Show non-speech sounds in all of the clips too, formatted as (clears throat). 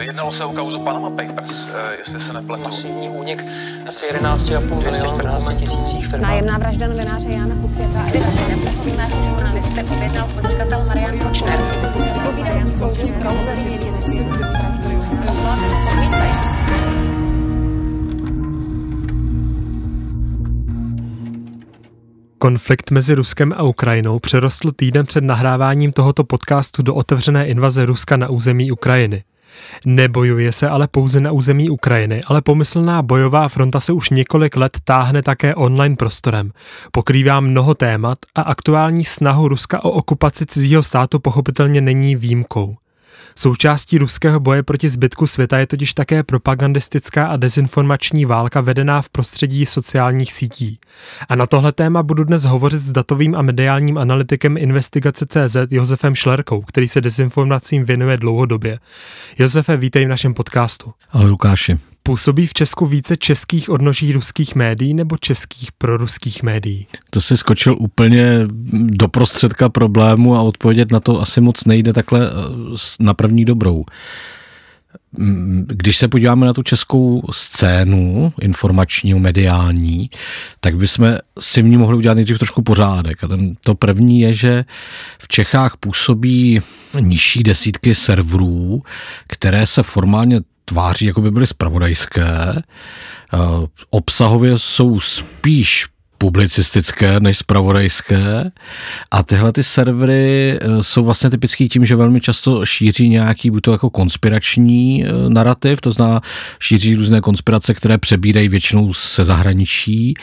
Jednalo se o kauzu Panama Papers, eh, jestli se nepletu. Masivní únik asi 11,5 milionů tisících firm. Nájemná vražda novináře Jana Kucieta a jednoho neprůchodného žurnalisty objednal podnikatel Marian Kočner. Konflikt mezi Ruskem a Ukrajinou přerostl týden před nahráváním tohoto podcastu do otevřené invaze Ruska na území Ukrajiny. Nebojuje se ale pouze na území Ukrajiny, ale pomyslná bojová fronta se už několik let táhne také online prostorem. Pokrývá mnoho témat a aktuální snahu Ruska o okupaci cizího státu pochopitelně není výjimkou. Součástí ruského boje proti zbytku světa je totiž také propagandistická a dezinformační válka vedená v prostředí sociálních sítí. A na tohle téma budu dnes hovořit s datovým a mediálním analytikem investigace.cz Josefem Šlerkou, který se dezinformacím věnuje dlouhodobě. Josefe, vítej v našem podcastu. Ahoj Lukáši. Působí v Česku více českých odnoží ruských médií nebo českých proruských médií? To si skočil úplně do prostředka problému a odpovědět na to asi moc nejde takhle eh, na první dobrou. Mm, když se podíváme na tu českou scénu informační, mediální, tak bychom si v ní mohli udělat nejdřív trošku pořádek. A ten, to první je, že v Čechách působí nižší desítky serverů, které se formálně tváří, jako by byly spravodajské. Eh, obsahově jsou spíš publicistické než spravodajské. A tyhle ty servery eh, jsou vlastně typický tím, že velmi často šíří nějaký, buď to jako konspirační eh, narrativ, to zná šíří různé konspirace, které přebírají většinou se zahraničí,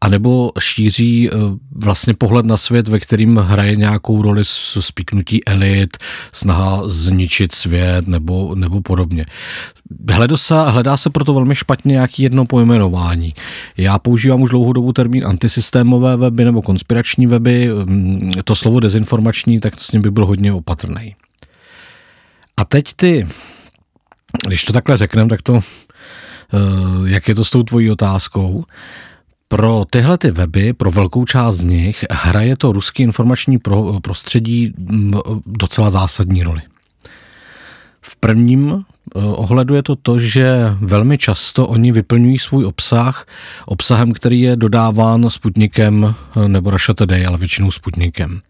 anebo šíří eh, vlastně pohled na svět, ve kterým hraje nějakou roli spíknutí elit, snaha zničit svět nebo, nebo podobně. Hledosa, hledá se proto velmi špatně nějaký jedno pojmenování. Já používám už dlouhou dobu termín anti ty systémové weby nebo konspirační weby, mm, to slovo dezinformační, tak s ním by byl hodně opatrný. A teď ty, když to takhle řekneme, tak to, eh, jak je to s tou tvojí otázkou, pro tyhle ty weby, pro velkou část z nich, hraje to ruský informační prostředí mm, docela zásadní roli. V prvním Eh, ohleduje to to, že velmi často oni vyplňují svůj obsah obsahem, který je dodáván Sputnikem eh, nebo Russia Today, ale většinou Sputnikem,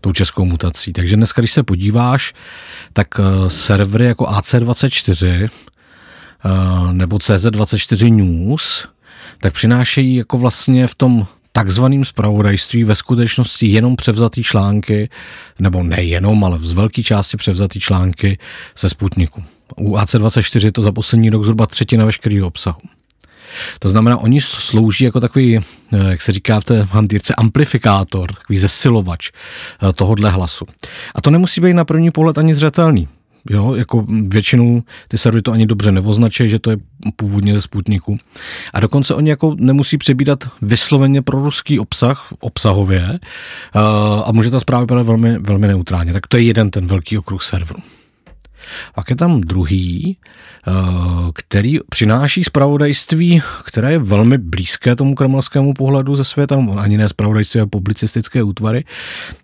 tou českou mutací. Takže dneska, když se podíváš, tak eh, servery jako AC24 nebo CZ24 News, tak přinášejí jako vlastně v tom takzvaným zpravodajství ve skutečnosti jenom převzatý články, nebo nejenom, ale z velké části převzatý články ze Sputniku. U AC24 je to za poslední rok zhruba třetina veškerého obsahu. To znamená, oni slouží jako takový, eh, jak se říká v té hantýrce, amplifikátor, takový zesilovač eh, tohohle hlasu. A to nemusí být na první pohled ani zřetelný. Jo, jako většinou ty servery to ani dobře neoznačí, že to je původně ze Sputniku. A dokonce oni jako nemusí přebídat vysloveně pro ruský obsah, obsahově, eh, a může ta zpráva vypadat velmi, velmi neutrálně. Tak to je jeden ten velký okruh serverů. Pak je tam druhý, eh, který přináší spravodajství, které je velmi blízké tomu kremelskému pohledu ze světa, ani ne spravodajství, ale publicistické útvary.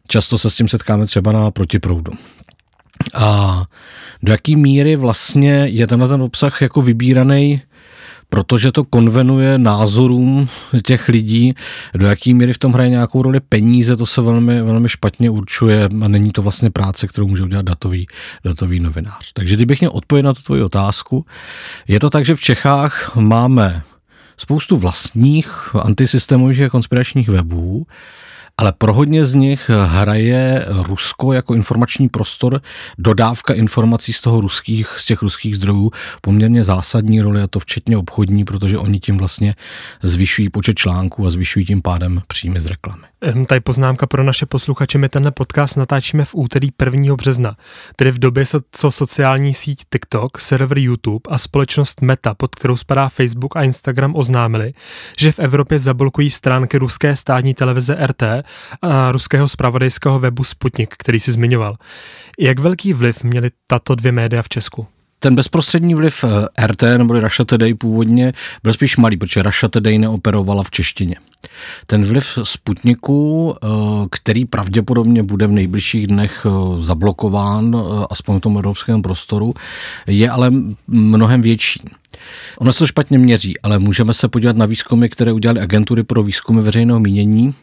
Často se s tím setkáme třeba na protiproudu. A do jaký míry vlastně je tenhle ten obsah jako vybíraný protože to konvenuje názorům těch lidí, do jaký míry v tom hraje nějakou roli peníze, to se velmi, velmi špatně určuje a není to vlastně práce, kterou může udělat datový, datový novinář. Takže kdybych měl odpovědět na tu tvoji otázku, je to tak, že v Čechách máme spoustu vlastních antisystémových a konspiračních webů, ale pro hodně z nich hraje Rusko jako informační prostor, dodávka informací z toho ruských, z těch ruských zdrojů poměrně zásadní roli a to včetně obchodní, protože oni tím vlastně zvyšují počet článků a zvyšují tím pádem příjmy z reklamy. Ehm, tady poznámka pro naše posluchače. My tenhle podcast natáčíme v úterý 1. března, tedy v době, co sociální síť TikTok, server YouTube a společnost Meta, pod kterou spadá Facebook a Instagram, oznámili, že v Evropě zablokují stránky ruské státní televize RT a ruského spravodajského webu Sputnik, který si zmiňoval. Jak velký vliv měly tato dvě média v Česku? ten bezprostřední vliv eh, RT nebo Russia Today původně byl spíš malý, protože Russia Today neoperovala v češtině. Ten vliv Sputniku, eh, který pravděpodobně bude v nejbližších dnech eh, zablokován, aspoň v tom evropském prostoru, je ale mnohem větší. Ono se to špatně měří, ale můžeme se podívat na výzkumy, které udělali agentury pro výzkumy veřejného mínění,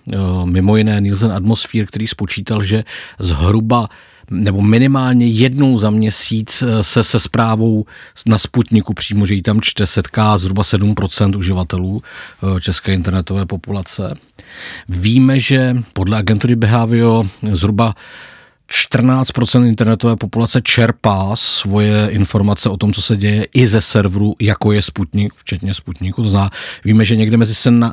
mimo jiné Nielsen Atmosphere, který spočítal, že zhruba nebo minimálně jednou za měsíc eh, se se zprávou na Sputniku přímo, že ji tam čte, setká zhruba 7% uživatelů eh, české internetové populace. Víme, že podle agentury Behavio zhruba 14% internetové populace čerpá svoje informace o tom, co se děje i ze serveru, jako je Sputnik, včetně Sputniku. To zná, víme, že někde mezi 7%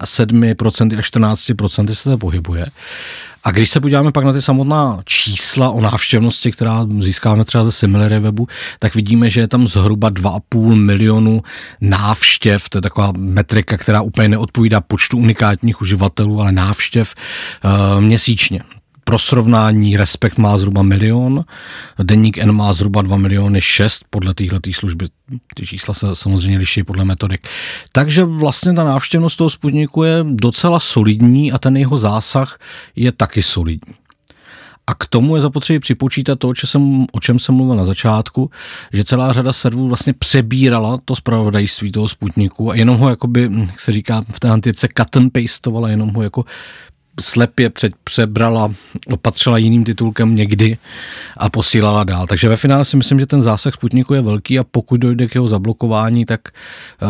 a 14% se to pohybuje. A když se podíváme pak na ty samotná čísla o návštěvnosti, která získáme třeba ze Similary webu, tak vidíme, že je tam zhruba 2,5 milionu návštěv, to je taková metrika, která úplně neodpovídá počtu unikátních uživatelů, ale návštěv uh, měsíčně. Pro srovnání Respekt má zhruba milion, Deník N má zhruba 2 miliony 6 podle téhle služby. Ty čísla se samozřejmě liší podle metodik. Takže vlastně ta návštěvnost toho Sputniku je docela solidní a ten jeho zásah je taky solidní. A k tomu je zapotřebí připočítat to, o čem, jsem, o čem mluvil na začátku, že celá řada serverů vlastně přebírala to zpravodajství toho Sputniku a jenom ho, jakoby, jak se říká v té antice cut and pasteovala, jenom ho jako slepě před, přebrala, opatřila jiným titulkem někdy a posílala dál. Takže ve finále si myslím, že ten zásah Sputniku je velký a pokud dojde k jeho zablokování, tak uh,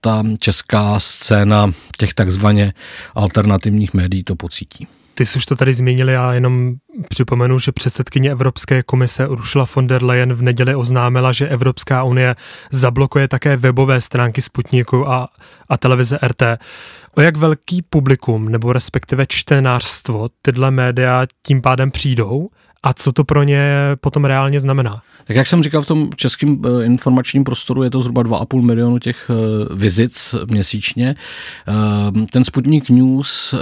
ta česká scéna těch takzvaně alternativních médií to pocítí. Ty jsi už to tady zmínili, já jenom připomenu, že předsedkyně Evropské komise Ursula von der Leyen v neděli oznámila, že Evropská unie zablokuje také webové stránky Sputniku a, a televize RT. O jak velký publikum nebo respektive čtenářstvo tyhle média tím pádem přijdou a co to pro ně potom reálně znamená. Tak jak jsem říkal, v tom českém eh, informačním prostoru je to zhruba 2,5 milionu těch eh, vizic měsíčně. Ehm, ten Sputnik News eh,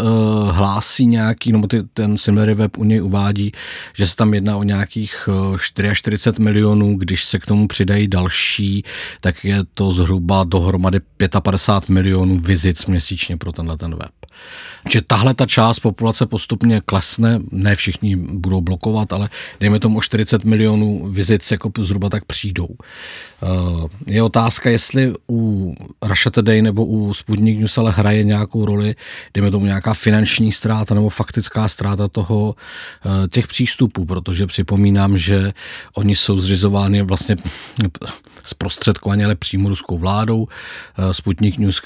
hlásí nějaký, nebo ty, ten Simlery web u něj uvádí, že se tam jedná o nějakých 44 milionů, když se k tomu přidají další, tak je to zhruba dohromady 55 milionů vizic měsíčně pro tenhle ten web. Že tahle ta část populace postupně klesne, ne všichni budou blokovat, 50, ale dejme tomu o 40 milionů se jako zhruba tak přijdou. Eh, je otázka, jestli u Russia Today nebo u Sputnik News ale hraje nějakou roli, dejme tomu nějaká finanční ztráta nebo faktická ztráta toho, eh, těch přístupů, protože připomínám, že oni jsou zřizovány vlastně (laughs) zprostředkovaně, ale přímo ruskou vládou. Eh, Sputnik News,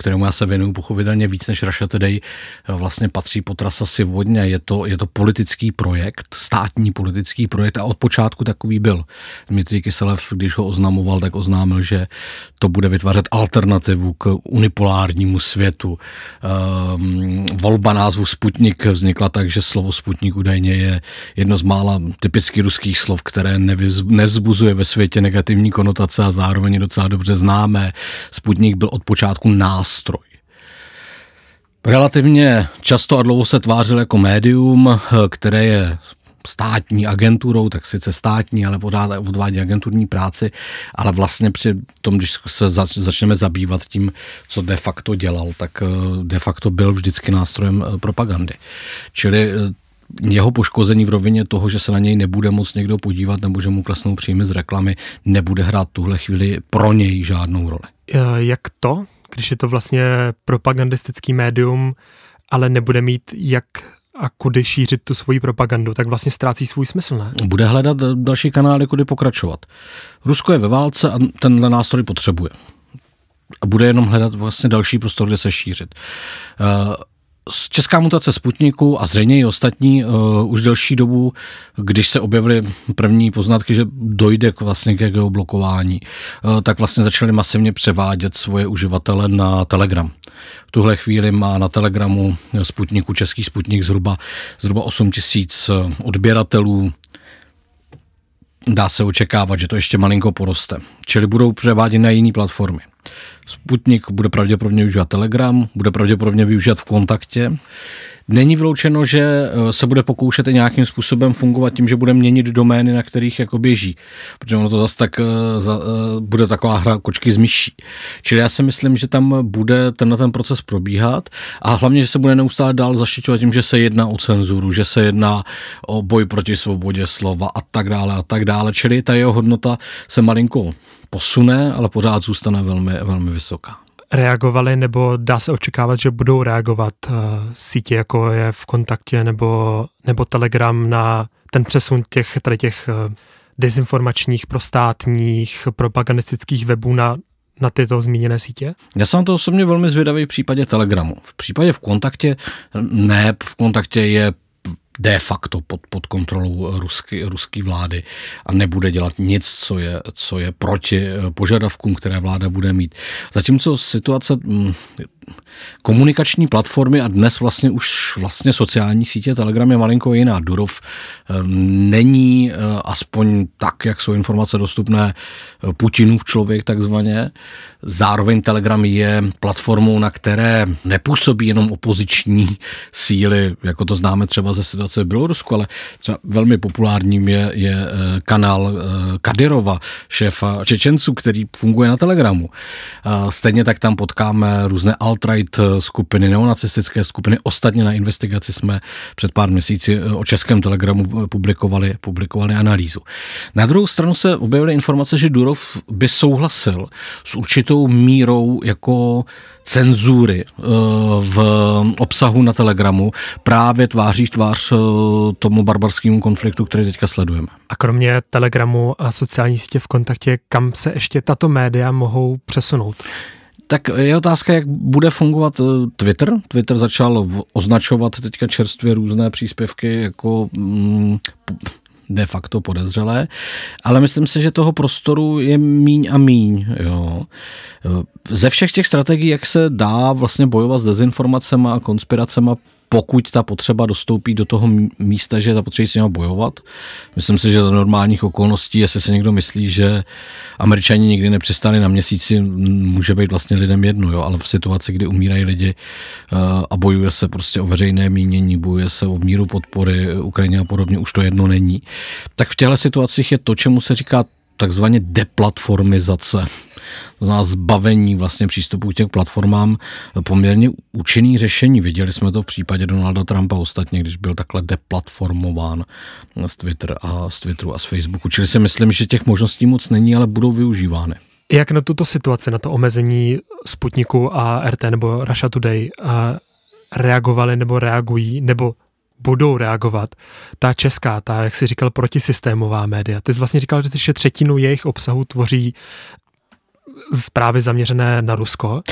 kterému já se věnuju pochopitelně víc než Russia Today, eh, vlastně patří po trasa vodně. Je to, je to politický projekt, státní politický projekt a od počátku takový byl. Dmitrij Kyselev, když ho oznamoval, tak oznámil, že to bude vytvářet alternativu k unipolárnímu světu. Um, volba názvu Sputnik vznikla tak, že slovo Sputnik údajně je jedno z mála typicky ruských slov, které nevzbuzuje ve světě negativní konotace a zároveň je docela dobře známé. Sputnik byl od počátku nás nástroj. Relativně často a dlouho se tvářil jako médium, které je státní agenturou, tak sice státní, ale pořád odvádí agenturní práci, ale vlastně při tom, když se začneme zabývat tím, co de facto dělal, tak eh, de facto byl vždycky nástrojem eh, propagandy. Čili eh, jeho poškození v rovině toho, že se na něj nebude moc někdo podívat nebo že mu klesnou příjmy z reklamy, nebude hrát tuhle chvíli pro něj žádnou roli. Jak to? když je to vlastně propagandistický médium, ale nebude mít jak a kudy šířit tu svoji propagandu, tak vlastně ztrácí svůj smysl, ne? Bude hledat další kanály, kudy pokračovat. Rusko je ve válce a tenhle nástroj potřebuje. A bude jenom hledat vlastně další prostor, kde se šířit. Eh, Česká mutace Sputniku a zřejmě i ostatní uh, už delší dobu, když se objevily první poznatky, že dojde k vlastně k blokování, uh, eh, tak vlastně začaly masivně převádět svoje uživatele na Telegram. V tuhle chvíli má na Telegramu Sputniku, český Sputnik zhruba, zhruba 8 tisíc eh, odběratelů, dá se očekávat, že to ještě malinko poroste. Čili budou převádět na jiné platformy. Sputnik bude pravděpodobně využívat Telegram, bude pravděpodobně využívat v kontaktě. Není vyloučeno, že eh, se bude pokoušet i nějakým způsobem fungovat tím, že bude měnit domény, na kterých jako běží, protože ono to zase tak eh, za, eh, bude taková hra kočky z myší. Čili já si myslím, že tam bude tenhle ten proces probíhat a hlavně, že se bude neustále dál zaštiťovat tím, že se jedná o cenzuru, že se jedná o boj proti svobodě slova a tak dále a tak dále. Čili ta jeho hodnota se malinko posune, ale pořád zůstane velmi, velmi vysoká reagovaly nebo dá se očekávat, že budou reagovat uh, eh, sítě, jako je v kontaktě nebo, nebo Telegram na ten přesun těch, tady těch uh, dezinformačních, prostátních, propagandistických webů na na tyto zmíněné sítě? Já jsem to osobně velmi zvědavý v případě Telegramu. V případě v kontaktě ne, v kontaktě je de facto pod, pod kontrolou rusky, ruský vlády a nebude dělat nic, co je, co je proti eh, požadavkům, které vláda bude mít. Zatímco situace mm, komunikační platformy a dnes vlastně už vlastně sociální sítě Telegram je malinko jiná. Durov eh, není eh, aspoň tak, jak jsou informace dostupné Putinův člověk takzvaně. Zároveň Telegram je platformou, na které nepůsobí jenom opoziční síly, jako to známe třeba ze situace situace v Bělorusku, ale třeba velmi populárním je, je eh, kanál eh, Kadyrova, šéfa Čečenců, který funguje na Telegramu. Stejně tak tam potkáme různé alt-right eh, skupiny, neonacistické skupiny. Ostatně na investigaci jsme před pár měsíci o českém Telegramu publikovali, publikovali analýzu. Na druhou stranu se objevily informace, že Durov by souhlasil s určitou mírou jako cenzury eh, v obsahu na Telegramu právě tváří tvář eh, tomu barbarskému konfliktu, který teďka sledujeme. A kromě Telegramu a sociální sítě v kontaktě, kam se ještě tato média mohou přesunout? Tak je otázka, jak bude fungovat eh, Twitter. Twitter začal označovat teďka čerstvě různé příspěvky jako mm, de facto podezřelé, ale myslím si, že toho prostoru je míň a míň. Jo. Ze všech těch strategií, jak se dá vlastně bojovat s dezinformacemi a konspiracemi, pokud ta potřeba dostoupí do toho místa, že je zapotřebí s ním bojovat. Myslím si, že za normálních okolností, jestli se někdo myslí, že američani nikdy nepřistáli na měsíci, může být vlastně lidem jedno, jo? ale v situaci, kdy umírají lidi eh, a bojuje se prostě o veřejné mínění, bojuje se o míru podpory Ukrajině a podobně, už to jedno není. Tak v těchto situacích je to, čemu se říká takzvaně deplatformizace to znamená zbavení vlastně přístupu k těch platformám, poměrně účinný řešení. Viděli jsme to v případě Donalda Trumpa ostatně, když byl takhle deplatformován z, Twitter a, z Twitteru a z Facebooku. Čili si myslím, že těch možností moc není, ale budou využívány. Jak na tuto situaci, na to omezení Sputniku a RT nebo Russia Today eh, reagovali nebo reagují, nebo budou reagovat ta česká, ta, jak si říkal, protisystémová média. Ty jsi vlastně říkal, že třetinu jejich obsahu tvoří zprávy zaměřené na Rusko?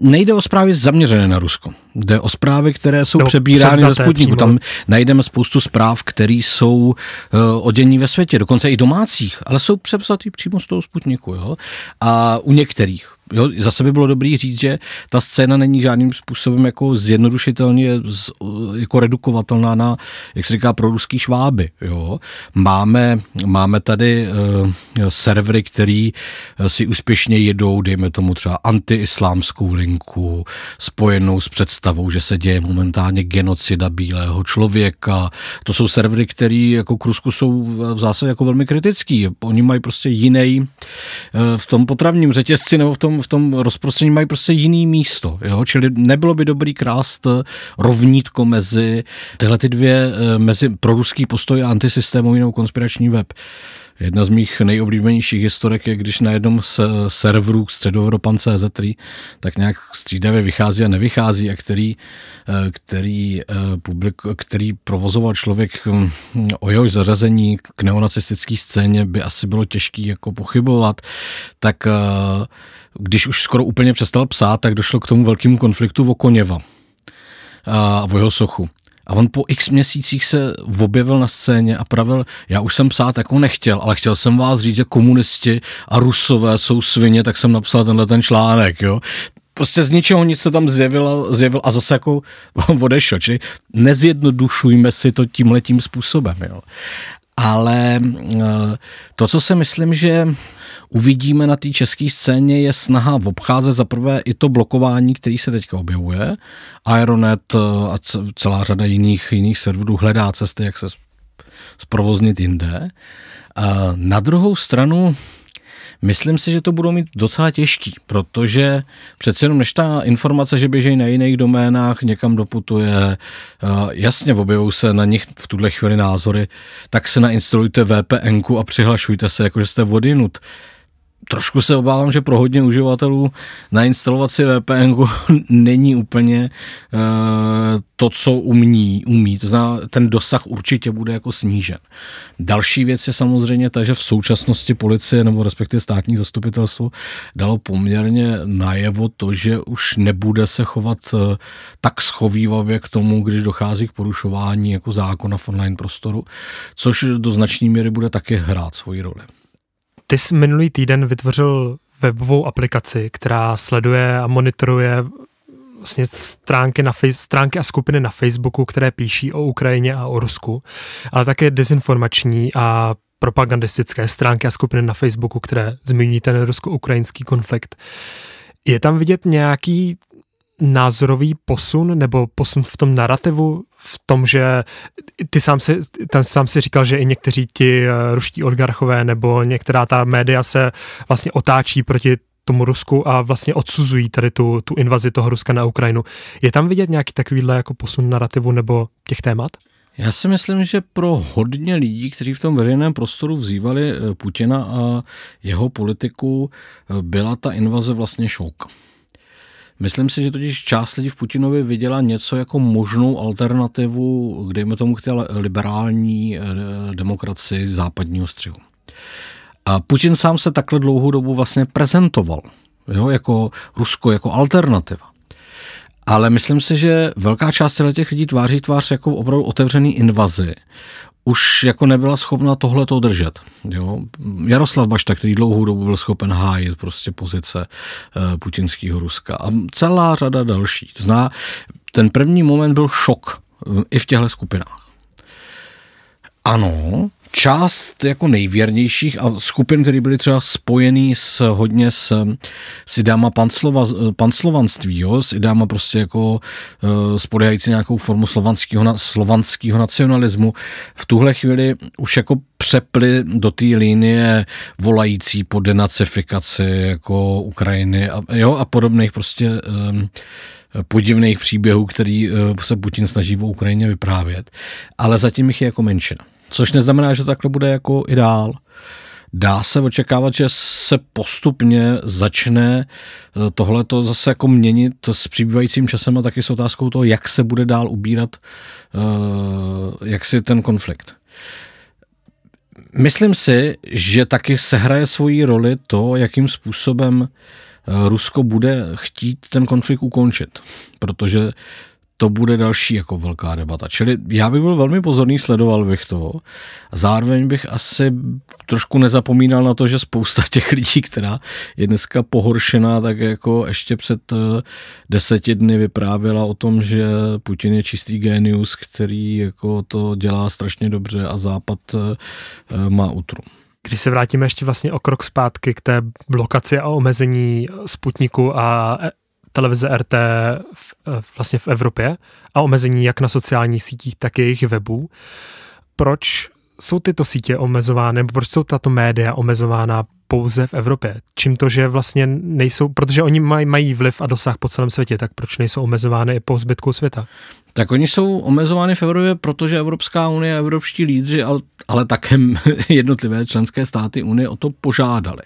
Nejde o zprávy zaměřené na Rusko. Jde o zprávy, které jsou no, přebírány ze Sputniku. Tam najdeme spoustu zpráv, které jsou uh, eh, odění ve světě, dokonce i domácích, ale jsou přepsaty přímo z toho Sputniku. Jo? A u některých jo, zase by bylo dobrý říct, že ta scéna není žádným způsobem jako zjednodušitelně jako redukovatelná na, jak se říká, pro ruský šváby. Jo. Máme, máme tady uh, servery, který eh, si úspěšně jedou, dejme tomu třeba antiislámskou linku, spojenou s představou, že se děje momentálně genocida bílého člověka. To jsou servery, které jako k Rusku jsou v zásadě jako velmi kritický. Oni mají prostě jiný uh, eh, v tom potravním řetězci nebo v tom v tom rozprostření mají prostě jiný místo. Jo? Čili nebylo by dobrý krást eh, rovnítko mezi tyhle ty dvě, eh, mezi proruský postoj a antisystémový nebo konspirační web. Jedna z mých nejoblíbenějších historek je, když na jednom z serverů středoevropan.cz, tak nějak střídavě vychází a nevychází a který, eh, který, eh, publik, který provozoval člověk hm, o jehož zařazení k neonacistické scéně by asi bylo těžký jako pochybovat, tak eh, když už skoro úplně přestal psát, tak došlo k tomu velkému konfliktu o Koněva a o jeho sochu. A on po x měsících se objevil na scéně a pravil, já už jsem psát jako nechtěl, ale chtěl jsem vás říct, že komunisti a rusové jsou svině, tak jsem napsal tenhle ten článek, jo prostě z ničeho nic se tam zjevil, zjevil a zase jako (laughs) odešel. Čili nezjednodušujme si to tímhletím způsobem. Jo. Ale eh, to, co si myslím, že uvidíme na té české scéně, je snaha obcházet za prvé i to blokování, který se teďka objevuje. Aeronet eh, a celá řada jiných, jiných serverů hledá cesty, jak se zprovoznit jinde. Eh, na druhou stranu, Myslím si, že to budou mít docela těžký, protože přece jenom než ta informace, že běží na jiných doménách, někam doputuje, eh, jasně objevují se na nich v tuhle chvíli názory, tak se nainstalujte VPN a přihlašujte se, jakože jste vodinut trošku se obávám, že pro hodně uživatelů nainstalovat si VPN (laughs) není úplně eh, to, co umí, umí. To zná, ten dosah určitě bude jako snížen. Další věc je samozřejmě ta, že v současnosti policie nebo respektive státní zastupitelstvo dalo poměrně najevo to, že už nebude se chovat eh, tak schovývavě k tomu, když dochází k porušování jako zákona v online prostoru, což do značné míry bude taky hrát svoji roli. Ty jsi minulý týden vytvořil webovou aplikaci, která sleduje a monitoruje vlastně stránky, na fej, stránky a skupiny na Facebooku, které píší o Ukrajině a o Rusku, ale také dezinformační a propagandistické stránky a skupiny na Facebooku, které zmiňují ten rusko-ukrajinský konflikt. Je tam vidět nějaký názorový posun nebo posun v tom narrativu, v tom, že ty sám si, ten sám si říkal, že i někteří ti eh, ruští oligarchové nebo některá ta média se vlastně otáčí proti tomu Rusku a vlastně odsuzují tady tu, tu invazi toho Ruska na Ukrajinu. Je tam vidět nějaký takovýhle jako posun narrativu nebo těch témat? Já si myslím, že pro hodně lidí, kteří v tom veřejném prostoru vzývali eh, Putina a jeho politiku, eh, byla ta invaze vlastně šok. Myslím si, že totiž část lidí v Putinovi viděla něco jako možnou alternativu, dejme tomu, k té liberální eh, demokracii západního střihu. A Putin sám se takhle dlouhou dobu vlastně prezentoval, jo, jako Rusko, jako alternativa. Ale myslím si, že velká část těch lidí tváří tvář jako opravdu otevřený invazi už jako nebyla schopna tohle to držet. Jo? Jaroslav Bašta, který dlouhou dobu byl schopen hájit prostě pozice eh, putinského Ruska a celá řada dalších. To zná, ten první moment byl šok eh, i v těchto skupinách. Ano, část jako nejvěrnějších a skupin, které byly třeba spojený s hodně s, s idáma panslova, panslovanství, jo, s idáma prostě jako e, spolehající nějakou formu slovanského, slovanského nacionalismu, v tuhle chvíli už jako přeply do té linie volající po denacifikaci jako Ukrajiny a, jo, a podobných prostě e, podivných příběhů, který eh, se Putin snaží v Ukrajině vyprávět, ale zatím jich je jako menšina. Což neznamená, že to takhle bude jako ideál. Dá se očekávat, že se postupně začne eh, tohle to zase jako měnit s přibývajícím časem a taky s otázkou toho, jak se bude dál ubírat, eh, jak si ten konflikt. Myslím si, že taky sehraje svoji roli to, jakým způsobem eh, Rusko bude chtít ten konflikt ukončit, protože to bude další jako velká debata. Čili já bych byl velmi pozorný, sledoval bych to. Zároveň bych asi trošku nezapomínal na to, že spousta (laughs) těch lidí, která je dneska pohoršená, tak jako ještě před eh, deseti dny vyprávěla o tom, že Putin je čistý génius, který jako to dělá strašně dobře a Západ eh, eh, má utru. Když se vrátíme ještě vlastně o krok zpátky k té blokaci a omezení Sputniku a televize RT v, eh, vlastně v Evropě a omezení jak na sociálních sítích, tak i jejich webů. Proč jsou tyto sítě omezovány, nebo proč jsou tato média omezována pouze v Evropě? Čím to, že vlastně nejsou, protože oni maj, mají vliv a dosah po celém světě, tak proč nejsou omezovány i po zbytku světa? Tak oni jsou omezovány v Evropě, protože Evropská unie, evropští lídři, ale, ale také (laughs) jednotlivé členské státy unie o to požádali.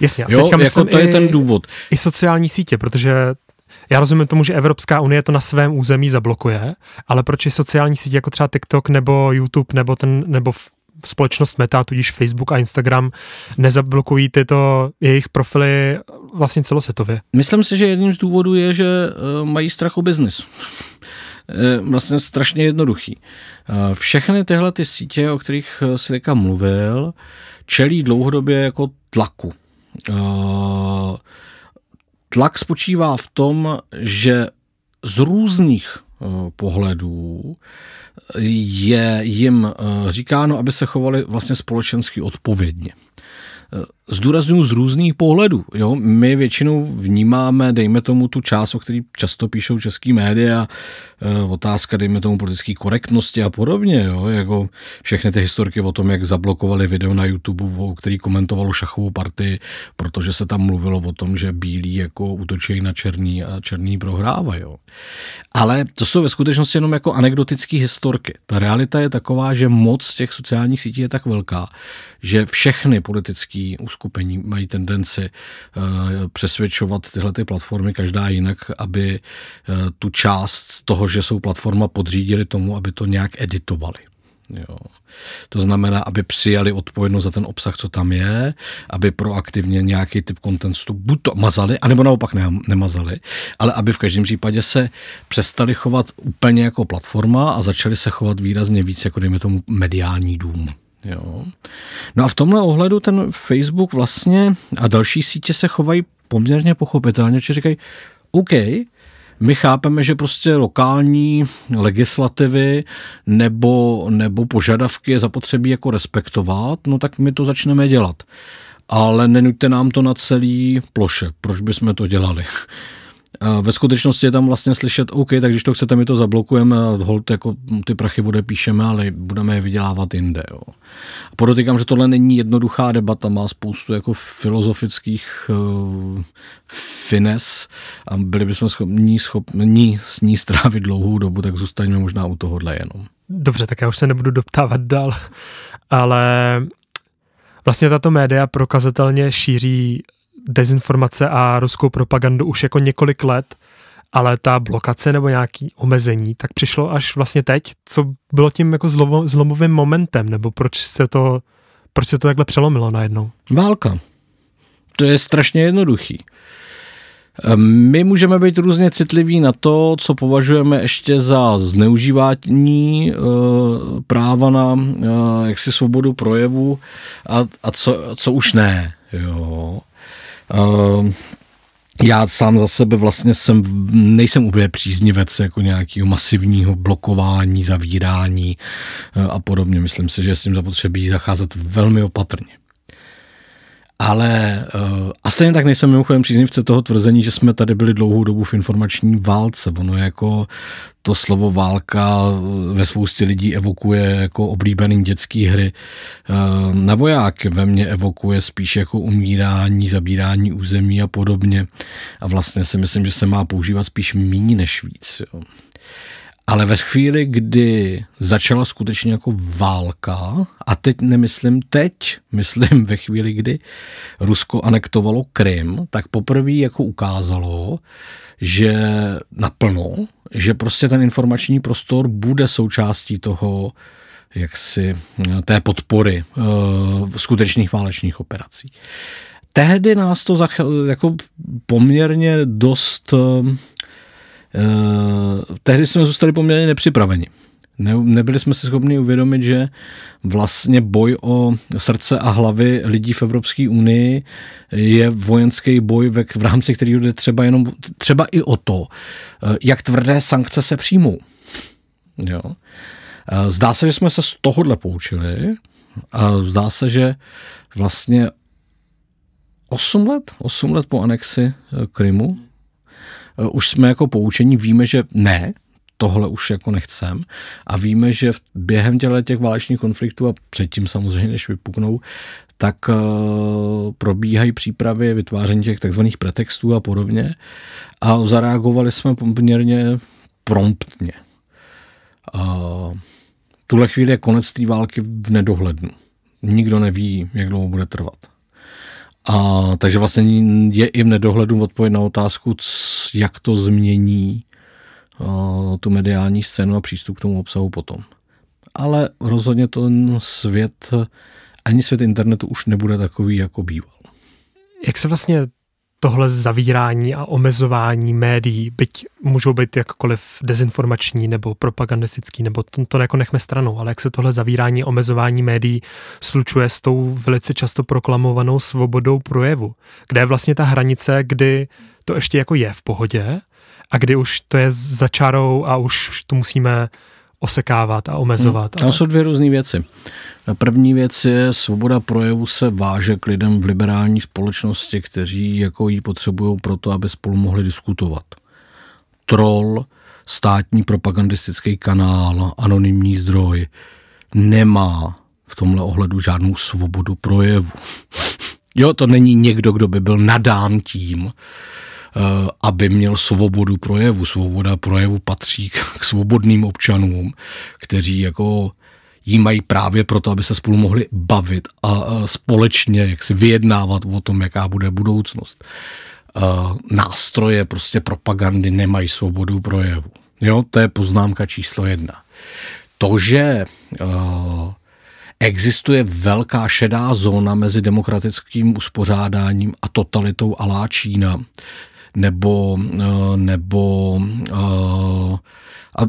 Jasně, jo, teďka jako to je i, ten důvod. I sociální sítě, protože já rozumím tomu, že Evropská unie to na svém území zablokuje, ale proč je sociální sítě jako třeba TikTok nebo YouTube nebo ten, nebo společnost Meta, tudíž Facebook a Instagram, nezablokují tyto jejich profily vlastně celosvětově? Myslím si, že jedním z důvodů je, že eh, mají strach o biznis. Eh, vlastně strašně jednoduchý. Eh, všechny tyhle ty sítě, o kterých si teďka mluvil, čelí dlouhodobě jako tlaku. Uh, Tlak spočívá v tom, že z různých eh, pohledů je jim eh, říkáno, aby se chovali vlastně společensky odpovědně. Eh, zdůraznuju z různých pohledů. Jo? My většinou vnímáme, dejme tomu, tu část, o který často píšou český média, eh, otázka, dejme tomu, politické korektnosti a podobně. Jo? Jako všechny ty historky o tom, jak zablokovali video na YouTube, který komentovalo šachovou partii, protože se tam mluvilo o tom, že bílí jako útočí na černý a černý prohrává. Jo? Ale to jsou ve skutečnosti jenom jako anekdotické historky. Ta realita je taková, že moc těch sociálních sítí je tak velká, že všechny politické uskupení mají tendenci eh, přesvědčovat tyhle ty platformy, každá jinak, aby eh, tu část toho, že jsou platforma, podřídili tomu, aby to nějak editovali. Jo. To znamená, aby přijali odpovědnost za ten obsah, co tam je, aby proaktivně nějaký typ kontentu buď to mazali, anebo naopak ne, nemazali, ale aby v každém případě se přestali chovat úplně jako platforma a začali se chovat výrazně víc jako, dejme tomu, mediální dům. Jo. No a v tomhle ohledu ten Facebook vlastně a další sítě se chovají poměrně pochopitelně, či říkají, OK, my chápeme, že prostě lokální legislativy nebo, nebo požadavky je zapotřebí jako respektovat, no tak my to začneme dělat. Ale nenuďte nám to na celý ploše, proč bychom to dělali. Ve skutečnosti je tam vlastně slyšet, OK, tak když to chcete, my to zablokujeme, hold, jako ty prachy odepíšeme, ale budeme je vydělávat jinde. Jo. A podotýkám, že tohle není jednoduchá debata, má spoustu jako filozofických uh, fines a byli bychom schopni, schopni s ní strávit dlouhou dobu, tak zůstaňme možná u tohohle jenom. Dobře, tak já už se nebudu doptávat dál, ale vlastně tato média prokazatelně šíří dezinformace a ruskou propagandu už jako několik let, ale ta blokace nebo nějaký omezení, tak přišlo až vlastně teď, co bylo tím jako zlovo, zlomovým momentem, nebo proč se to, proč se to takhle přelomilo najednou? Válka. To je strašně jednoduchý. Ehm, my můžeme být různě citliví na to, co považujeme ještě za zneužívání eh, práva na eh, jaksi svobodu projevu a, a co, co už ne. Jo. Ehm, já sám za sebe vlastně jsem, nejsem úplně příznivec jako nějakého masivního blokování, zavírání eh, a podobně. Myslím si, že s tím zapotřebí zacházet velmi opatrně. Ale uh, asi jen tak nejsem mimochodem příznivce toho tvrzení, že jsme tady byli dlouhou dobu v informační válce. Ono je jako to slovo válka eh, ve spoustě lidí evokuje jako oblíbený dětský hry uh, na voják Ve mně evokuje spíš jako umírání, zabírání území a podobně. A vlastně si myslím, že se má používat spíš méně než víc. Jo. Ale ve chvíli, kdy začala skutečně jako válka, a teď nemyslím teď, (laughs) myslím ve chvíli, kdy Rusko anektovalo Krym, tak poprvé jako ukázalo, že naplno, že prostě ten informační prostor bude součástí toho, si té podpory uh, skutečných válečných operací. Tehdy nás to zach- jako poměrně dost uh, tehdy jsme zůstali poměrně nepřipraveni. Ne, nebyli jsme si schopni uvědomit, že vlastně boj o srdce a hlavy lidí v Evropské unii je vojenský boj, ve, v rámci kterého jde třeba, jenom, třeba i o to, eh, jak tvrdé sankce se přijmou. Jo. Eh, zdá se, že jsme se z tohohle poučili a zdá se, že vlastně 8 let, 8 let po anexi eh, Krymu Eh, už jsme jako poučení, víme, že ne, tohle už jako nechcem a víme, že v, během těle těch válečných konfliktů a předtím samozřejmě, než vypuknou, tak uh, probíhají přípravy vytváření těch takzvaných pretextů a podobně a zareagovali jsme poměrně promptně. Uh, tuhle chvíli je konec té války v nedohlednu. Nikdo neví, jak dlouho bude trvat. A, takže vlastně je i v nedohledu odpověď na otázku, jak to změní a, eh, tu mediální scénu a přístup k tomu obsahu potom. Ale rozhodně ten svět, ani svět internetu už nebude takový, jako býval. Jak se vlastně tohle zavírání a omezování médií, byť můžou být jakkoliv dezinformační nebo propagandistický, nebo to, to jako nechme stranou, ale jak se tohle zavírání, omezování médií slučuje s tou velice často proklamovanou svobodou projevu, kde je vlastně ta hranice, kdy to ještě jako je v pohodě a kdy už to je za čarou a už to musíme osekávat a omezovat. Hmm, tam a jsou dvě různé věci. První věc je, svoboda projevu se váže k lidem v liberální společnosti, kteří jako ji potřebují to, aby spolu mohli diskutovat. Troll, státní propagandistický kanál, anonymní zdroj nemá v tomhle ohledu žádnou svobodu projevu. (laughs) Jo, to není někdo, kdo by byl nadán tím, Eh, aby měl svobodu projevu. Svoboda projevu patří k svobodným občanům, kteří jako jí mají právě proto, aby se spolu mohli bavit a společně jak si vyjednávat o tom, jaká bude budoucnost. Eh, nástroje prostě propagandy nemají svobodu projevu. Jo, to je poznámka číslo jedna. To, že eh, existuje velká šedá zóna mezi demokratickým uspořádáním a totalitou alá Čína, nebo, eh, nebo eh, a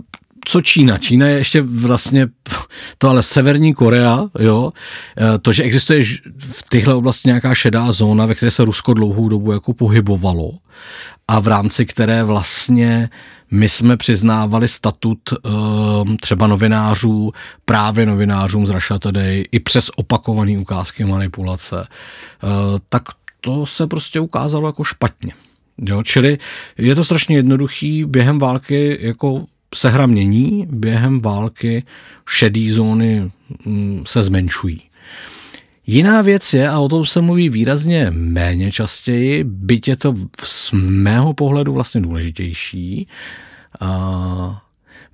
co Čína? Čína je ještě vlastně (laughs) to ale Severní Korea, jo, eh, to, že existuje v tyhle oblasti nějaká šedá zóna, ve které se Rusko dlouhou dobu jako pohybovalo a v rámci které vlastně my jsme přiznávali statut třeba novinářů, právě novinářům z Russia Today, i přes opakované ukázky manipulace, tak to se prostě ukázalo jako špatně. Jo, čili je to strašně jednoduchý během války jako hra mění, během války šedý zóny mm, se zmenšují. Jiná věc je, a o tom se mluví výrazně méně častěji, byť je to z mého pohledu vlastně důležitější, a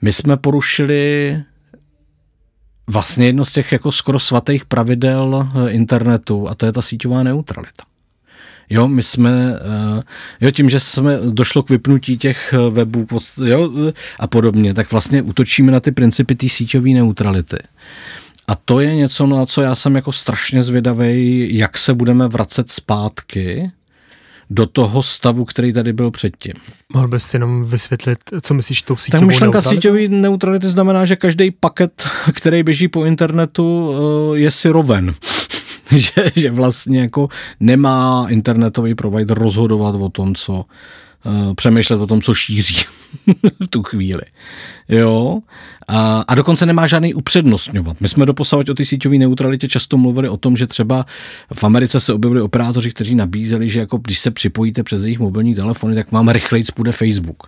my jsme porušili vlastně jedno z těch jako skoro svatých pravidel internetu a to je ta síťová neutralita. Jo, my jsme, eh, jo, tím, že jsme došlo k vypnutí těch eh, webů jo, eh, a podobně, tak vlastně útočíme na ty principy té síťové neutrality. A to je něco, no, na co já jsem jako strašně zvědavý, jak se budeme vracet zpátky do toho stavu, který tady byl předtím. Mohl bys si jenom vysvětlit, co myslíš tou síťovou Tak myšlenka neutrality? síťové neutrality znamená, že každý paket, který běží po internetu, je si roven. (laughs) že, že vlastně jako nemá internetový provider rozhodovat o tom, co eh, přemýšlet o tom, co šíří (laughs) v tu chvíli. Jo? A, a dokonce nemá žádný upřednostňovat. My jsme doposavať o té síťové neutralitě často mluvili o tom, že třeba v Americe se objevili operátoři, kteří nabízeli, že jako když se připojíte přes jejich mobilní telefony, tak vám rychleji půjde Facebook.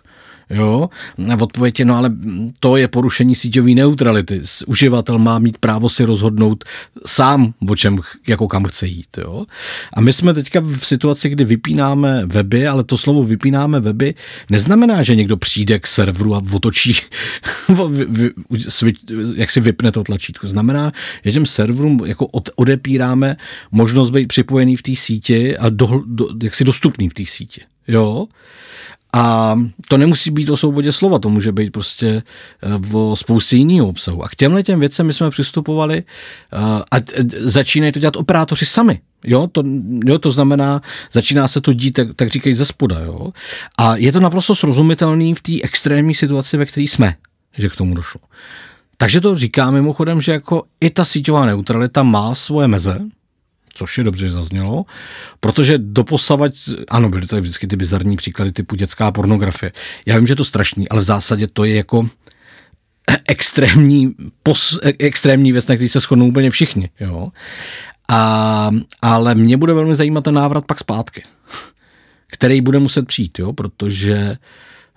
Jo? A v odpověď je, no ale to je porušení síťové neutrality. Uživatel má mít právo si rozhodnout sám, o čem, jako kam chce jít. Jo? A my jsme teďka v situaci, kdy vypínáme weby, ale to slovo vypínáme weby neznamená, že někdo přijde k serveru a otočí, (laughs) jak si vypne to tlačítko. Znamená, že těm serverům jako odepíráme možnost být připojený v té síti a do, do, jak si dostupný v té síti. Jo. A to nemusí být o svobodě slova, to může být prostě eh, o spoustě jiného obsahu. A k těmhle těm věcem my jsme přistupovali eh, a eh, začínají to dělat operátoři sami. Jo, to, jo, to znamená, začíná se to dít, tak, tak říkají, ze spoda. Jo? A je to naprosto srozumitelný v té extrémní situaci, ve které jsme, že k tomu došlo. Takže to říká mimochodem, že jako i ta síťová neutralita má svoje meze, což je dobře, že zaznělo, protože doposavať, ano, byly to vždycky ty bizarní příklady typu dětská pornografie. Já vím, že je to strašný, ale v zásadě to je jako (clears throat) extrémní, pos, extrémní věc, na který se shodnou úplně všichni. Jo? A, ale mě bude velmi zajímat ten návrat pak zpátky, který bude muset přijít, jo? protože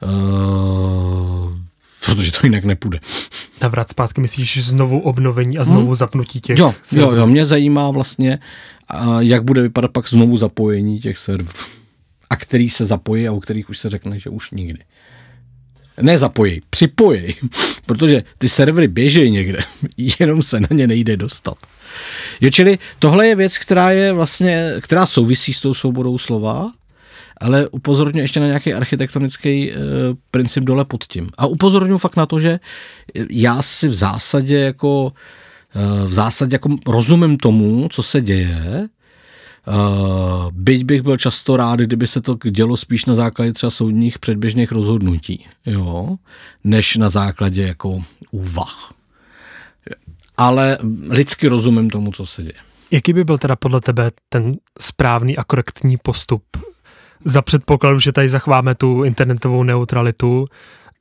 uh, protože to jinak nepůjde. Navrat zpátky myslíš znovu obnovení a hmm? znovu hmm. zapnutí těch jo, serverů. Jo, jo, mě zajímá vlastně, jak bude vypadat pak znovu zapojení těch serverů. A který se zapojí a u kterých už se řekne, že už nikdy. Nezapojí, připojí, (laughs) protože ty servery běží někde, (laughs) jenom se na ně nejde dostat. Jo, čili tohle je věc, která je vlastně, která souvisí s tou svobodou slova, ale upozorňuji ještě na nějaký architektonický eh, princip dole pod tím. A upozorňuji fakt na to, že já si v zásadě jako eh, v zásadě jako rozumím tomu, co se děje, Uh, byť bych byl často rád, kdyby se to dělo spíš na základě třeba soudních předběžných rozhodnutí, jo, než na základě jako úvah. Ale lidsky rozumím tomu, co se děje. Jaký by byl teda podle tebe ten správný a korektní postup za předpokladu, že tady zachváme tu internetovou neutralitu,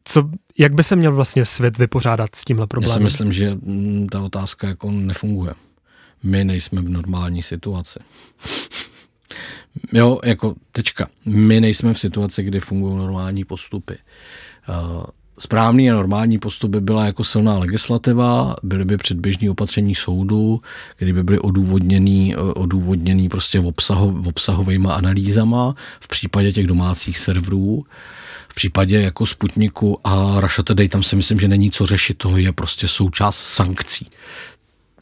co, jak by se měl vlastně svět vypořádat s tímhle problémem? Já si myslím, že mm, ta otázka jako nefunguje. My nejsme v normální situaci. (laughs) jo, jako tečka. My nejsme v situaci, kdy fungují normální postupy. Eh, správný a normální postup by byla jako silná legislativa, byly by předběžní opatření soudu, kdyby byly odůvodněný, odůvodněný prostě v, obsaho, v obsahovými analýzama v případě těch domácích serverů. V případě jako Sputniku a Russia Today, tam si myslím, že není co řešit, to je prostě součást sankcí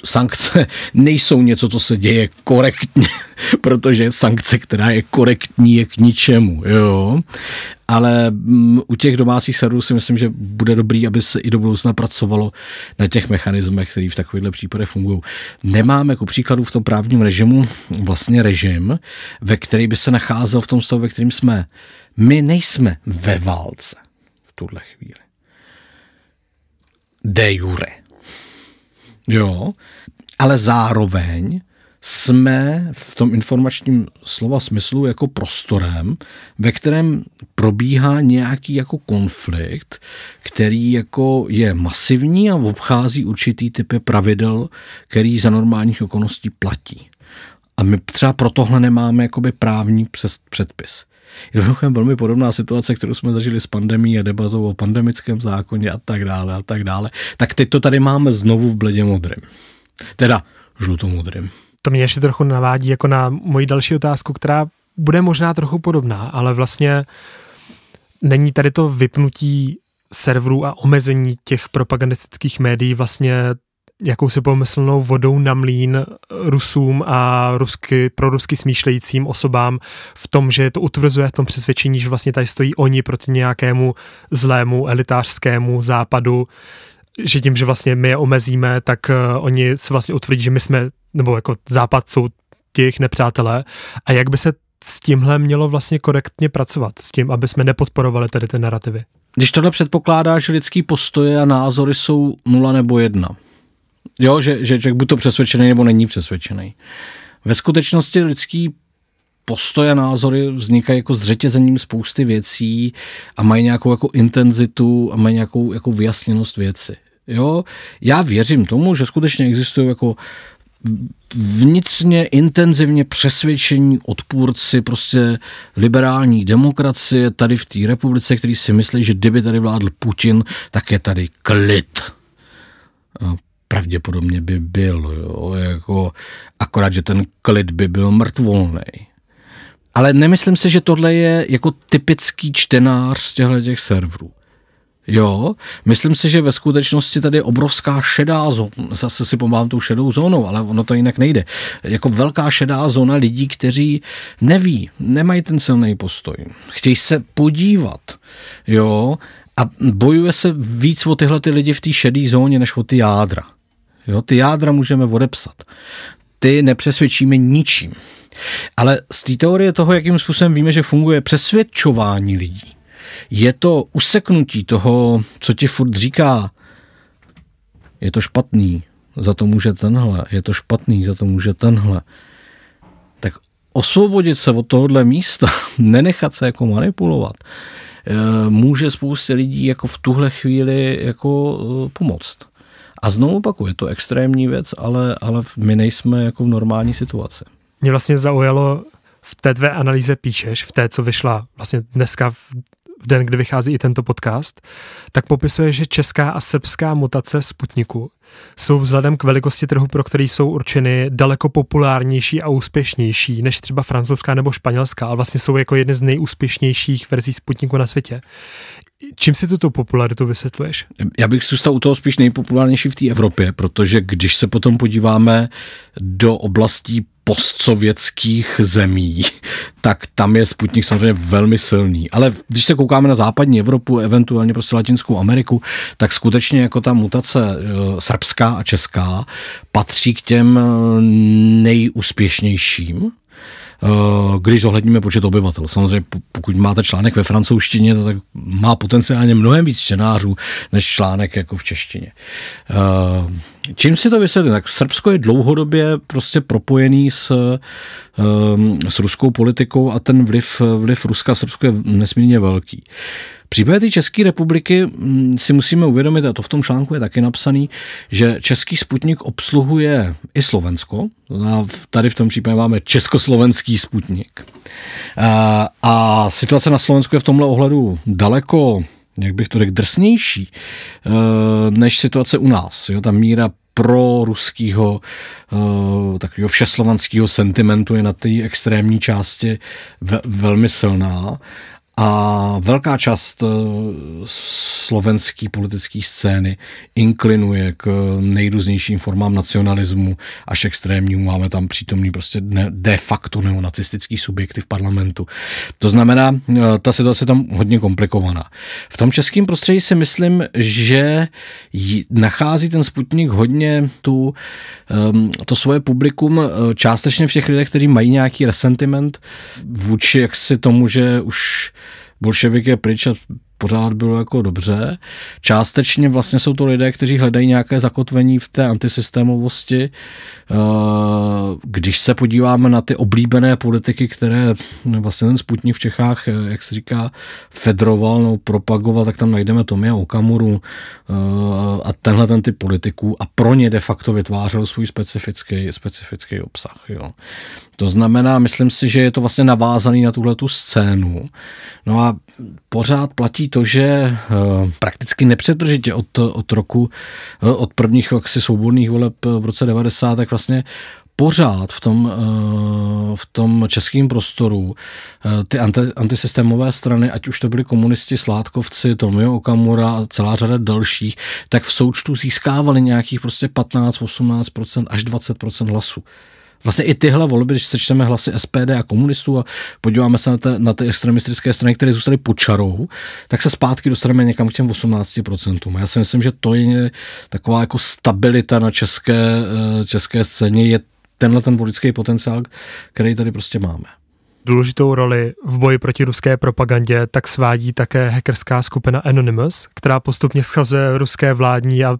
sankce (laughs) nejsou něco, co se děje korektně, (laughs) protože sankce, která je korektní, je k ničemu. Jo? Ale mm, u těch domácích serverů si myslím, že bude dobrý, aby se i do budoucna pracovalo na těch mechanismech, které v takovýchto případech fungují. Nemáme ku příkladu v tom právním režimu vlastně režim, ve který by se nacházel v tom stavu, ve kterým jsme. My nejsme ve válce v tuhle chvíli. De jure Jo, ale zároveň jsme v tom informačním slova smyslu jako prostorem, ve kterém probíhá nějaký jako konflikt, který jako je masivní a obchází určitý typy pravidel, který za normálních okolností platí. A my třeba pro tohle nemáme jakoby právní předpis. Je to velmi podobná situace, kterou jsme zažili s pandemí a debatou o pandemickém zákoně a tak dále a tak dále. Tak teď to tady máme znovu v bledě modrém. Teda žlutomodrém. To mě ještě trochu navádí jako na moji další otázku, která bude možná trochu podobná, ale vlastně není tady to vypnutí serverů a omezení těch propagandistických médií vlastně jakousi pomyslnou vodou na mlín Rusům a rusky, pro rusky smýšlejícím osobám v tom, že to utvrzuje v tom přesvědčení, že vlastně tady stojí oni proti nějakému zlému elitářskému západu, že tím, že vlastně my je omezíme, tak uh, oni se vlastně utvrdí, že my jsme, nebo jako západ jsou těch nepřátelé. A jak by se s tímhle mělo vlastně korektně pracovat, s tím, aby jsme nepodporovali tady ty narrativy? Když tohle předpokládá, že lidský postoje a názory jsou nula nebo jedna, Jo, že, že člověk buď to přesvědčený, nebo není přesvědčený. Ve skutečnosti lidský postoje a názory vznikají jako zřetězením spousty věcí a mají nějakou jako intenzitu a mají nějakou jako vyjasněnost věci. Jo? Já věřím tomu, že skutečně existují jako vnitřně intenzivně přesvědčení odpůrci prostě liberální demokracie tady v té republice, který si myslí, že kdyby tady vládl Putin, tak je tady klid pravděpodobně by byl. Jo? Jako, akorát, že ten klid by byl mrtvolný. Ale nemyslím si, že tohle je jako typický čtenář těchto těch serverů. Jo, myslím si, že ve skutečnosti tady je obrovská šedá zóna, zase si pomáhám tou šedou zónou, ale ono to jinak nejde. Jako velká šedá zóna lidí, kteří neví, nemají ten silný postoj, chtějí se podívat, jo, a bojuje se víc o tyhle ty lidi v té šedé zóně, než o ty jádra. Jo, ty jádra můžeme odepsat. Ty nepřesvědčíme ničím. Ale z té teorie toho, jakým způsobem víme, že funguje přesvědčování lidí, je to useknutí toho, co ti furt říká, je to špatný, za to může tenhle, je to špatný, za to může tenhle. Tak osvobodit se od tohohle místa, (laughs) nenechat se jako manipulovat, eh, může spoustě lidí jako v tuhle chvíli jako eh, pomoct. A znovu opakuju, je to extrémní věc, ale, ale my nejsme jako v normální situaci. Mě vlastně zaujalo, v té tvé analýze píšeš, v té, co vyšla vlastně dneska v, v den, kdy vychází i tento podcast, tak popisuje, že česká a srbská mutace Sputniku jsou vzhledem k velikosti trhu, pro který jsou určeny, daleko populárnější a úspěšnější než třeba francouzská nebo španělská, ale vlastně jsou jako jedny z nejúspěšnějších verzí Sputniku na světě. Čím si tuto popularitu vysvětluješ? Já bych zůstal u toho spíš nejpopulárnější v té Evropě, protože když se potom podíváme do oblastí postsovětských zemí, (laughs) tak tam je Sputnik samozřejmě velmi silný. Ale když se koukáme na západní Evropu, eventuálně prostě Latinskou Ameriku, tak skutečně jako ta mutace e, srbská a česká patří k těm e, nejúspěšnějším. Eh, když zohledníme počet obyvatel. Samozřejmě, pokud máte článek ve francouzštině, to tak má potenciálně mnohem víc čtenářů než článek jako v češtině. Eh, čím si to vysvětlím? Tak Srbsko je dlouhodobě prostě propojený s, Ehm, s ruskou politikou a ten vliv, vliv Ruska s Ruskou je nesmírně velký. té České republiky hm, si musíme uvědomit, a to v tom článku je taky napsaný, že český Sputnik obsluhuje i Slovensko, a tady v tom případě máme československý Sputnik. A, a situace na Slovensku je v tomhle ohledu daleko jak bych to řekl, drsnější ehm, než situace u nás. Jo, ta míra pro ruského eh, takového všeslovanského sentimentu je na té extrémní části ve, velmi silná a velká část eh, slovenské politické scény inklinuje k eh, nejrůznějším formám nacionalismu až extrémnímu. Máme tam přítomný prostě de facto neonacistický subjekty v parlamentu. To znamená, eh, ta situace je tam hodně komplikovaná. V tom českém prostředí si myslím, že nachází ten Sputnik hodně tu, ehm, to svoje publikum částečně v těch lidech, kteří mají nějaký resentiment vůči jak si tomu, že už bolševik je pryč a pořád bylo jako dobře. Částečně vlastně jsou to lidé, kteří hledají nějaké zakotvení v té antisystémovosti. Eh, když se podíváme na ty oblíbené politiky, které vlastně ten Sputnik v Čechách, eh, jak se říká, fedroval nebo propagoval, tak tam najdeme Tomia Okamuru eh, a tenhle ten typ politiků a pro ně de facto vytvářel svůj specifický, specifický obsah. Jo. To znamená, myslím si, že je to vlastně navázaný na tuhle tu scénu. No a pořád platí to, že eh, prakticky nepřetržitě od, od roku, eh, od prvních jaksi svobodných voleb eh, v roce 90, tak vlastně pořád v tom, v tom českém prostoru ty anti, antisystémové strany, ať už to byli komunisti, Sládkovci, Tomio Okamura a celá řada dalších, tak v součtu získávali nějakých prostě 15, 18% až 20% hlasů vlastně i tyhle volby, když sečteme hlasy SPD a komunistů a podíváme se na, te, na ty extremistické strany, které zůstaly pod čarou, tak se zpátky dostaneme někam k těm 18%. Já si myslím, že to je taková jako stabilita na české, eh, české scéně, je tenhle ten volický potenciál, který tady prostě máme. Důležitou roli v boji proti ruské propagandě tak svádí také hackerská skupina Anonymous, která postupně schazuje ruské vládní a